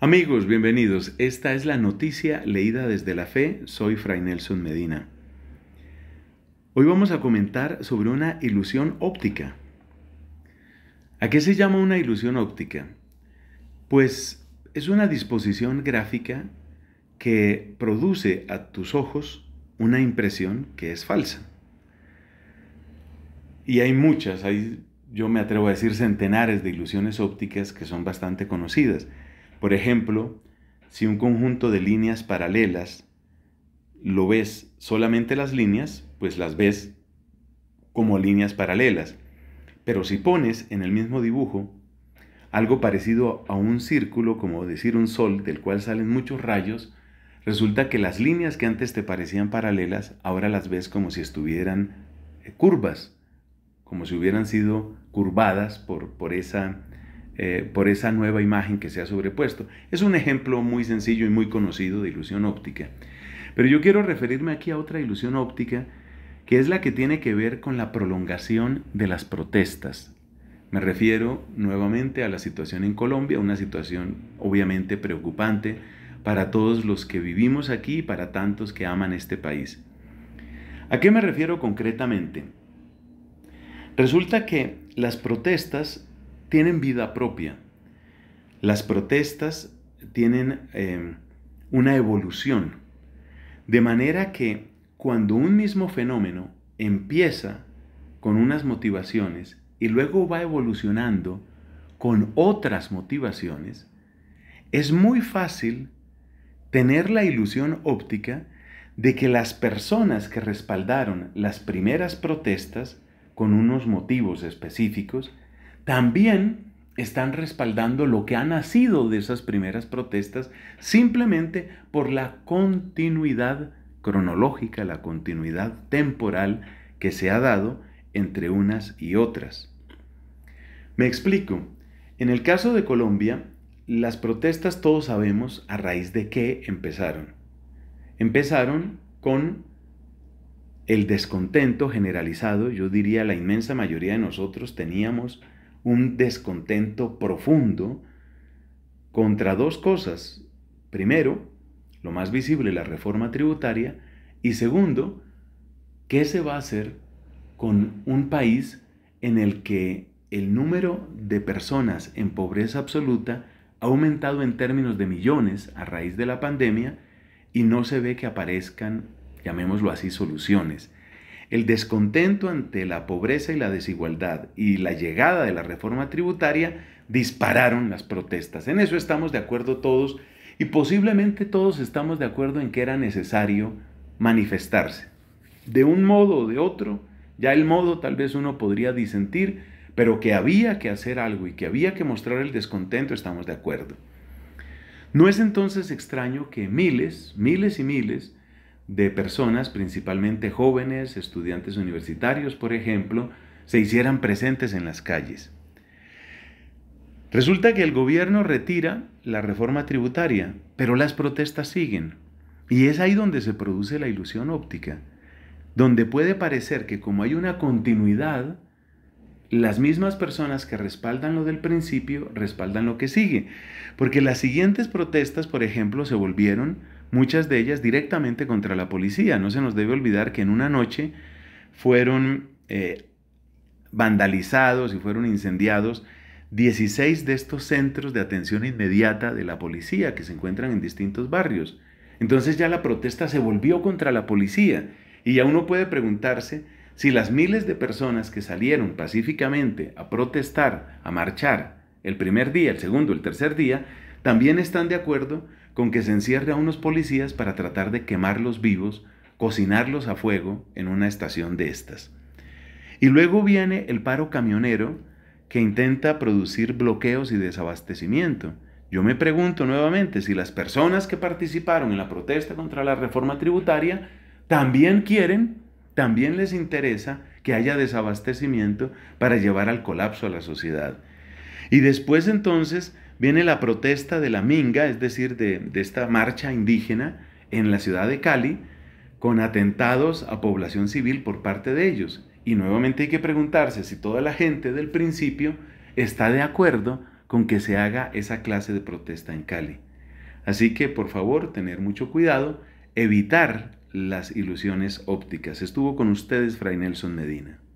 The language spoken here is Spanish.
Amigos, bienvenidos. Esta es la noticia leída desde la fe. Soy Fray Nelson Medina. Hoy vamos a comentar sobre una ilusión óptica. ¿A qué se llama una ilusión óptica? Pues es una disposición gráfica que produce a tus ojos una impresión que es falsa. Y hay muchas, yo me atrevo a decir centenares de ilusiones ópticas que son bastante conocidas. Por ejemplo, si un conjunto de líneas paralelas lo ves solamente las líneas, pues las ves como líneas paralelas. Pero si pones en el mismo dibujo algo parecido a un círculo, como decir un sol del cual salen muchos rayos, resulta que las líneas que antes te parecían paralelas, ahora las ves como si estuvieran eh, curvas, como si hubieran sido curvadas por, por esa eh, por esa nueva imagen que se ha sobrepuesto. Es un ejemplo muy sencillo y muy conocido de ilusión óptica. Pero yo quiero referirme aquí a otra ilusión óptica que es la que tiene que ver con la prolongación de las protestas. Me refiero nuevamente a la situación en Colombia, una situación obviamente preocupante para todos los que vivimos aquí y para tantos que aman este país. ¿A qué me refiero concretamente? Resulta que las protestas tienen vida propia. Las protestas tienen eh, una evolución. De manera que cuando un mismo fenómeno empieza con unas motivaciones y luego va evolucionando con otras motivaciones, es muy fácil tener la ilusión óptica de que las personas que respaldaron las primeras protestas con unos motivos específicos también están respaldando lo que ha nacido de esas primeras protestas simplemente por la continuidad cronológica, la continuidad temporal que se ha dado entre unas y otras. Me explico. En el caso de Colombia, las protestas todos sabemos a raíz de qué empezaron. Empezaron con el descontento generalizado, yo diría la inmensa mayoría de nosotros teníamos un descontento profundo contra dos cosas. Primero, lo más visible, la reforma tributaria, y segundo, ¿qué se va a hacer con un país en el que el número de personas en pobreza absoluta ha aumentado en términos de millones a raíz de la pandemia y no se ve que aparezcan, llamémoslo así, soluciones? El descontento ante la pobreza y la desigualdad y la llegada de la reforma tributaria dispararon las protestas. En eso estamos de acuerdo todos y posiblemente todos estamos de acuerdo en que era necesario manifestarse. De un modo o de otro, ya el modo tal vez uno podría disentir, pero que había que hacer algo y que había que mostrar el descontento, estamos de acuerdo. No es entonces extraño que miles, miles y miles de personas, principalmente jóvenes, estudiantes universitarios, por ejemplo, se hicieran presentes en las calles. Resulta que el gobierno retira la reforma tributaria, pero las protestas siguen. Y es ahí donde se produce la ilusión óptica, donde puede parecer que como hay una continuidad, las mismas personas que respaldan lo del principio respaldan lo que sigue. Porque las siguientes protestas, por ejemplo, se volvieron muchas de ellas directamente contra la policía. No se nos debe olvidar que en una noche fueron eh, vandalizados y fueron incendiados 16 de estos centros de atención inmediata de la policía que se encuentran en distintos barrios. Entonces ya la protesta se volvió contra la policía y ya uno puede preguntarse si las miles de personas que salieron pacíficamente a protestar, a marchar, el primer día, el segundo, el tercer día, también están de acuerdo con que se encierre a unos policías para tratar de quemarlos vivos, cocinarlos a fuego en una estación de estas. Y luego viene el paro camionero que intenta producir bloqueos y desabastecimiento. Yo me pregunto nuevamente si las personas que participaron en la protesta contra la reforma tributaria también quieren, también les interesa que haya desabastecimiento para llevar al colapso a la sociedad. Y después entonces viene la protesta de la Minga, es decir, de, esta marcha indígena en la ciudad de Cali, con atentados a población civil por parte de ellos. Y nuevamente hay que preguntarse si toda la gente del principio está de acuerdo con que se haga esa clase de protesta en Cali. Así que por favor, tener mucho cuidado, evitar las ilusiones ópticas. Estuvo con ustedes Fray Nelson Medina.